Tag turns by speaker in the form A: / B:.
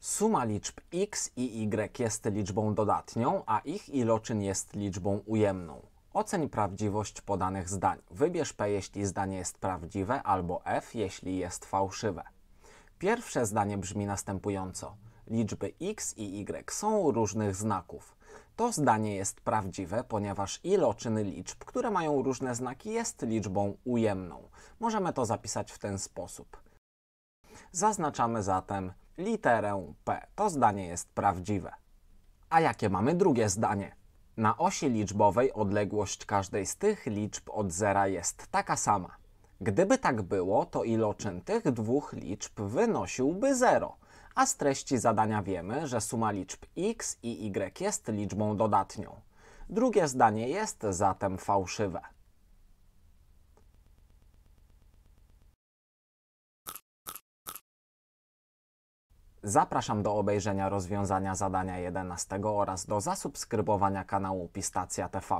A: Suma liczb x i y jest liczbą dodatnią, a ich iloczyn jest liczbą ujemną. Oceń prawdziwość podanych zdań. Wybierz P, jeśli zdanie jest prawdziwe, albo F, jeśli jest fałszywe. Pierwsze zdanie brzmi następująco. Liczby x i y są różnych znaków. To zdanie jest prawdziwe, ponieważ iloczyny liczb, które mają różne znaki, jest liczbą ujemną. Możemy to zapisać w ten sposób. Zaznaczamy zatem literę P. To zdanie jest prawdziwe. A jakie mamy drugie zdanie? Na osi liczbowej odległość każdej z tych liczb od zera jest taka sama. Gdyby tak było, to iloczyn tych dwóch liczb wynosiłby 0 a z treści zadania wiemy, że suma liczb x i y jest liczbą dodatnią. Drugie zdanie jest zatem fałszywe. Zapraszam do obejrzenia rozwiązania zadania 11 oraz do zasubskrybowania kanału Pistacja TV.